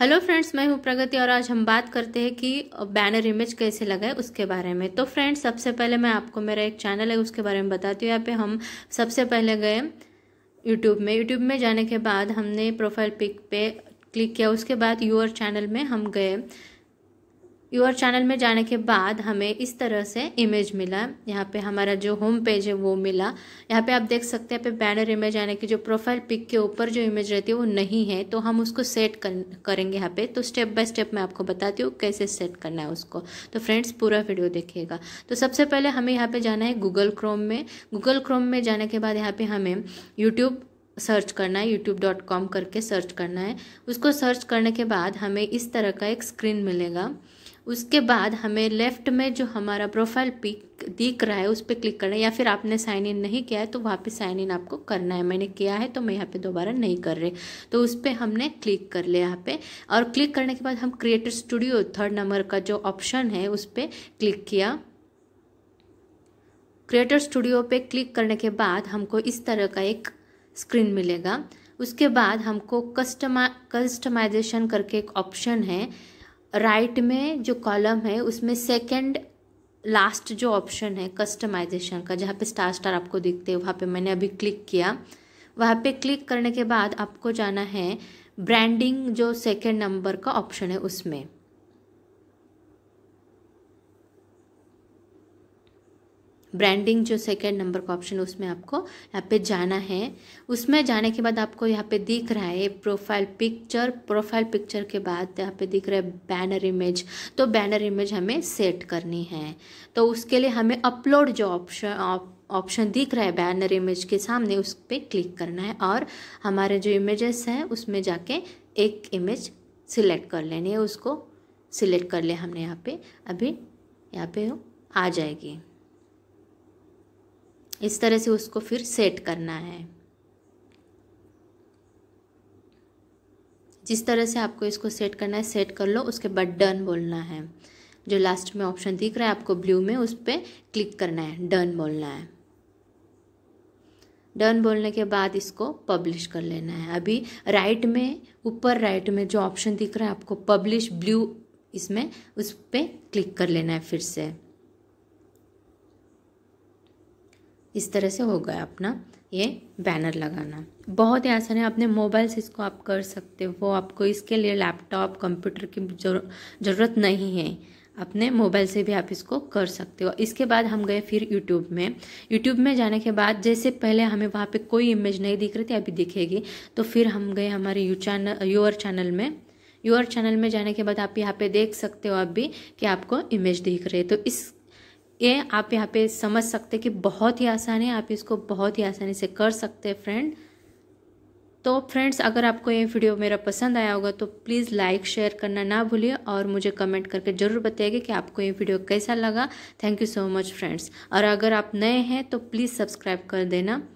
hello friends मैं हूँ प्रगति और आज हम बात करते हैं कि बैनर इमेज कैसे लगाए उसके बारे में तो फ्रेंड्स सबसे पहले मैं आपको मेरा एक चैनल है उसके बारे में बताती हूँ यहाँ पे हम सबसे पहले गए यूट्यूब में यूट्यूब में जाने के बाद हमने प्रोफाइल पिक पे क्लिक किया उसके बाद यूर चैनल में हम गए योर चैनल में जाने के बाद हमें इस तरह से इमेज मिला यहाँ पे हमारा जो होम पेज है वो मिला यहाँ पे आप देख सकते हैं पे बैनर इमेज आने की जो प्रोफाइल पिक के ऊपर जो इमेज रहती है वो नहीं है तो हम उसको सेट कर, करेंगे यहाँ पे तो स्टेप बाय स्टेप मैं आपको बताती हूँ कैसे सेट करना है उसको तो फ्रेंड्स पूरा वीडियो देखिएगा तो सबसे पहले हमें यहाँ पर जाना है गूगल क्रोम में गूगल क्रोम में जाने के बाद यहाँ पर हमें यूट्यूब सर्च करना है youtube.com करके सर्च करना है उसको सर्च करने के बाद हमें इस तरह का एक स्क्रीन मिलेगा उसके बाद हमें लेफ़्ट में जो हमारा प्रोफाइल पिक दिख रहा है उस पर क्लिक करना है या फिर आपने साइन इन नहीं किया है तो वहाँ पे साइन इन आपको करना है मैंने किया है तो मैं यहाँ पे दोबारा नहीं कर रही तो उस पर हमने क्लिक कर लिया यहाँ पे और क्लिक करने के बाद हम क्रिएटर स्टूडियो थर्ड नंबर का जो ऑप्शन है उस पर क्लिक किया क्रिएटर स्टूडियो पे क्लिक करने के बाद हमको इस तरह का एक स्क्रीन मिलेगा उसके बाद हमको कस्टमा कस्टमाइजेशन करके एक ऑप्शन है राइट में जो कॉलम है उसमें सेकंड लास्ट जो ऑप्शन है कस्टमाइजेशन का जहाँ पे स्टार स्टार आपको दिखते हैं वहाँ पे मैंने अभी क्लिक किया वहाँ पे क्लिक करने के बाद आपको जाना है ब्रांडिंग जो सेकंड नंबर का ऑप्शन है उसमें ब्रांडिंग जो सेकेंड नंबर का ऑप्शन है उसमें आपको यहाँ पे जाना है उसमें जाने के बाद आपको यहाँ पे दिख रहा है प्रोफाइल पिक्चर प्रोफाइल पिक्चर के बाद यहाँ पे दिख रहा है बैनर इमेज तो बैनर इमेज हमें सेट करनी है तो उसके लिए हमें अपलोड जो ऑप्शन ऑप्शन दिख रहा है बैनर इमेज के सामने उस पर क्लिक करना है और हमारे जो इमेजेस हैं उसमें जाके एक इमेज सिलेक्ट कर लेनी है उसको सिलेक्ट कर लिया हमने यहाँ पे अभी यहाँ पे आ जाएगी इस तरह से उसको फिर सेट करना है जिस तरह से आपको इसको सेट करना है सेट कर लो उसके बाद डन बोलना है जो लास्ट में ऑप्शन दिख रहा है आपको ब्लू में उस पर क्लिक करना है डन बोलना है डन बोलने के बाद इसको पब्लिश कर लेना है अभी राइट में ऊपर राइट में जो ऑप्शन दिख रहा है आपको पब्लिश ब्लू इसमें उस पर क्लिक कर लेना है फिर से इस तरह से हो गया अपना ये बैनर लगाना बहुत ही आसान है अपने मोबाइल से इसको आप कर सकते हो आपको इसके लिए लैपटॉप कंप्यूटर की ज़रूरत नहीं है अपने मोबाइल से भी आप इसको कर सकते हो इसके बाद हम गए फिर यूट्यूब में यूट्यूब में जाने के बाद जैसे पहले हमें वहाँ पे कोई इमेज नहीं दिख रही थी अभी दिखेगी तो फिर हम गए हमारे यू चैनल यूअर चैनल में यूअर चैनल में जाने के बाद आप यहाँ पे देख सकते हो आप भी कि आपको इमेज दिख रही है तो इस ये आप यहाँ पे समझ सकते कि बहुत ही आसान है आप इसको बहुत ही आसानी से कर सकते हैं फ्रेंड तो फ्रेंड्स अगर आपको ये वीडियो मेरा पसंद आया होगा तो प्लीज़ लाइक शेयर करना ना भूलिए और मुझे कमेंट करके ज़रूर बताइएगा कि आपको ये वीडियो कैसा लगा thank you so much friends और अगर आप नए हैं तो प्लीज़ सब्सक्राइब कर देना